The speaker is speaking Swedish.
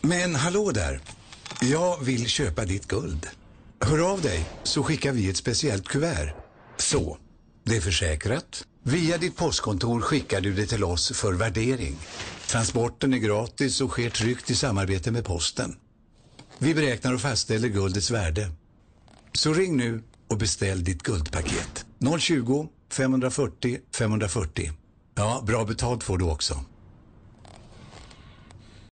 Men hallå där. Jag vill köpa ditt guld. Hör av dig så skickar vi ett speciellt kuvert. Så, det är försäkrat. Via ditt postkontor skickar du det till oss för värdering. Transporten är gratis och sker tryggt i samarbete med posten. Vi beräknar och fastställer guldets värde. Så ring nu och beställ ditt guldpaket. 020 540 540. Ja, bra betalt får du också.